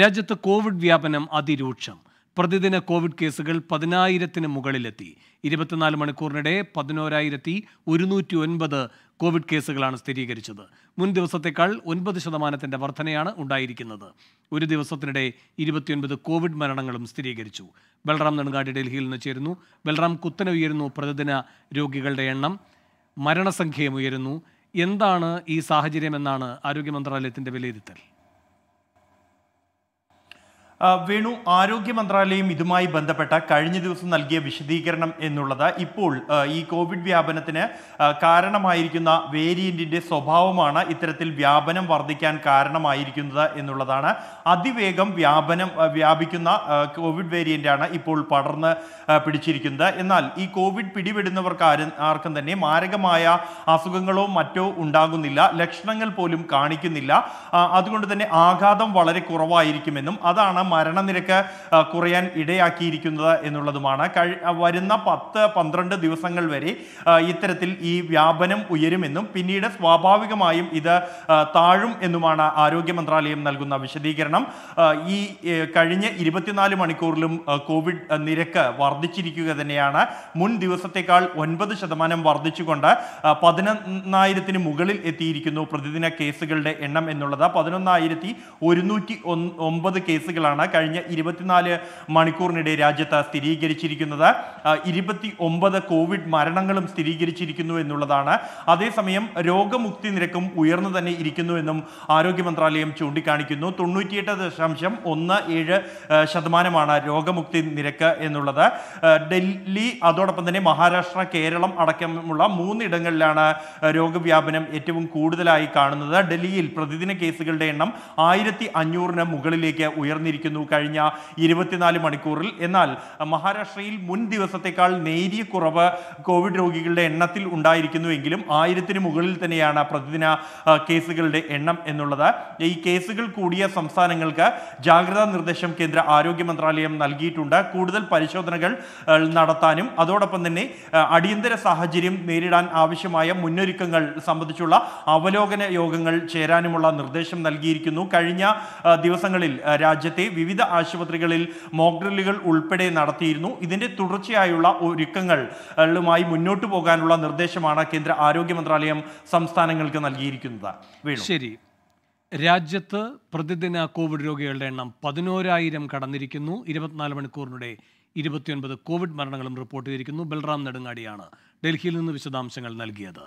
രാജ്യത്ത് കോവിഡ് വ്യാപനം അതിരൂക്ഷം പ്രതിദിന കോവിഡ് കേസുകൾ പതിനായിരത്തിന് മുകളിലെത്തി ഇരുപത്തിനാല് മണിക്കൂറിനിടെ പതിനോരായിരത്തി ഒരുന്നൂറ്റി ഒൻപത് കോവിഡ് കേസുകളാണ് സ്ഥിരീകരിച്ചത് മുൻ ദിവസത്തേക്കാൾ ഒൻപത് ശതമാനത്തിന്റെ വർധനയാണ് ഉണ്ടായിരിക്കുന്നത് ഒരു ദിവസത്തിനിടെ ഇരുപത്തിയൊൻപത് കോവിഡ് മരണങ്ങളും സ്ഥിരീകരിച്ചു ബൽറാം നെടുങ്കാട് ഡൽഹിയിൽ നിന്ന് ചേരുന്നു ബൽറാം കുത്തനെ ഉയരുന്നു പ്രതിദിന രോഗികളുടെ എണ്ണം മരണസംഖ്യയും ഉയരുന്നു എന്താണ് ഈ സാഹചര്യമെന്നാണ് ആരോഗ്യ മന്ത്രാലയത്തിന്റെ വിലയിരുത്തൽ വേണു ആരോഗ്യ മന്ത്രാലയം ഇതുമായി ബന്ധപ്പെട്ട കഴിഞ്ഞ ദിവസം നൽകിയ വിശദീകരണം എന്നുള്ളത് ഇപ്പോൾ ഈ കോവിഡ് വ്യാപനത്തിന് കാരണമായിരിക്കുന്ന വേരിയന്റിന്റെ സ്വഭാവമാണ് ഇത്തരത്തിൽ വ്യാപനം വർദ്ധിക്കാൻ കാരണമായിരിക്കുന്നത് എന്നുള്ളതാണ് അതിവേഗം വ്യാപനം വ്യാപിക്കുന്ന കോവിഡ് വേരിയന്റാണ് ഇപ്പോൾ പടർന്ന് പിടിച്ചിരിക്കുന്നത് എന്നാൽ ഈ കോവിഡ് പിടിപെടുന്നവർക്ക് ആരും ആർക്കും തന്നെ മാരകമായ അസുഖങ്ങളോ മറ്റോ ഉണ്ടാകുന്നില്ല ലക്ഷണങ്ങൾ പോലും കാണിക്കുന്നില്ല അതുകൊണ്ട് തന്നെ ആഘാതം വളരെ കുറവായിരിക്കുമെന്നും അതാണ് മരണനിരക്ക് കുറയാൻ ഇടയാക്കിയിരിക്കുന്നത് എന്നുള്ളതുമാണ് വരുന്ന പത്ത് പന്ത്രണ്ട് ദിവസങ്ങൾ വരെ ഇത്തരത്തിൽ ഈ വ്യാപനം ഉയരുമെന്നും പിന്നീട് സ്വാഭാവികമായും ഇത് താഴും എന്നുമാണ് ആരോഗ്യ മന്ത്രാലയം നൽകുന്ന വിശദീകരണം ഈ കഴിഞ്ഞ ഇരുപത്തിനാല് മണിക്കൂറിലും കോവിഡ് നിരക്ക് വർദ്ധിച്ചിരിക്കുക തന്നെയാണ് മുൻ ദിവസത്തേക്കാൾ ഒൻപത് ശതമാനം വർദ്ധിച്ചുകൊണ്ട് പതിനൊന്നായിരത്തിന് മുകളിൽ എത്തിയിരിക്കുന്നു പ്രതിദിന കേസുകളുടെ എണ്ണം എന്നുള്ളത് പതിനൊന്നായിരത്തി ഒരുന്നൂറ്റി ഒമ്പത് കേസുകളാണ് കേസുകളാണ് കഴിഞ്ഞ ഇരുപത്തിനാല് മണിക്കൂറിനിടെ രാജ്യത്ത് സ്ഥിരീകരിച്ചിരിക്കുന്നത് ഇരുപത്തി ഒമ്പത് കോവിഡ് മരണങ്ങളും സ്ഥിരീകരിച്ചിരിക്കുന്നു എന്നുള്ളതാണ് അതേസമയം രോഗമുക്തി നിരക്കും ഉയർന്നു തന്നെ ഇരിക്കുന്നു എന്നും ആരോഗ്യ മന്ത്രാലയം ചൂണ്ടിക്കാണിക്കുന്നു തൊണ്ണൂറ്റിയെട്ട് ദശാംശം ഒന്ന് ഏഴ് ശതമാനമാണ് രോഗമുക്തി നിരക്ക് എന്നുള്ളത് ഡൽഹി അതോടൊപ്പം തന്നെ മഹാരാഷ്ട്ര കേരളം അടക്കമുള്ള മൂന്നിടങ്ങളിലാണ് രോഗവ്യാപനം ഏറ്റവും കൂടുതലായി കാണുന്നത് ഡൽഹിയിൽ പ്രതിദിന കേസുകളുടെ എണ്ണം ആയിരത്തി അഞ്ഞൂറിന് മുകളിലേക്ക് ഉയർന്നിരിക്കുന്നു ലഭിച്ചിരിക്കുന്നു കഴിഞ്ഞ ഇരുപത്തിനാല് മണിക്കൂറിൽ എന്നാൽ മഹാരാഷ്ട്രയിൽ മുൻ ദിവസത്തേക്കാൾ നേരിയ കുറവ് കോവിഡ് രോഗികളുടെ എണ്ണത്തിൽ ഉണ്ടായിരിക്കുന്നുവെങ്കിലും ആയിരത്തിന് മുകളിൽ തന്നെയാണ് പ്രതിദിന കേസുകളുടെ എണ്ണം എന്നുള്ളത് ഈ കേസുകൾ കൂടിയ സംസ്ഥാനങ്ങൾക്ക് ജാഗ്രതാ നിർദ്ദേശം കേന്ദ്ര ആരോഗ്യ മന്ത്രാലയം നൽകിയിട്ടുണ്ട് കൂടുതൽ പരിശോധനകൾ നടത്താനും അതോടൊപ്പം തന്നെ അടിയന്തര സാഹചര്യം നേരിടാൻ ആവശ്യമായ മുന്നൊരുക്കങ്ങൾ സംബന്ധിച്ചുള്ള അവലോകന യോഗങ്ങൾ ചേരാനുമുള്ള നിർദ്ദേശം നൽകിയിരിക്കുന്നു കഴിഞ്ഞ ദിവസങ്ങളിൽ രാജ്യത്തെ വിവിധ ആശുപത്രികളിൽ മോക്ഡ്രില്ലുകൾ ഉൾപ്പെടെ നടത്തിയിരുന്നു ഇതിന്റെ തുടർച്ചയായുള്ള ഒരുക്കങ്ങളുമായി മുന്നോട്ട് പോകാനുള്ള നിർദ്ദേശമാണ് കേന്ദ്ര ആരോഗ്യ മന്ത്രാലയം സംസ്ഥാനങ്ങൾക്ക് നൽകിയിരിക്കുന്നത് ശരി രാജ്യത്ത് പ്രതിദിന കോവിഡ് രോഗികളുടെ എണ്ണം പതിനോരായിരം കടന്നിരിക്കുന്നു ഇരുപത്തിനാല് മണിക്കൂറിനിടെ ഇരുപത്തിയൊൻപത് കോവിഡ് മരണങ്ങളും റിപ്പോർട്ട് ചെയ്തിരിക്കുന്നു ബൽറാം നെടുങ്ങാടിയാണ് ഡൽഹിയിൽ നിന്ന് വിശദാംശങ്ങൾ നൽകിയത്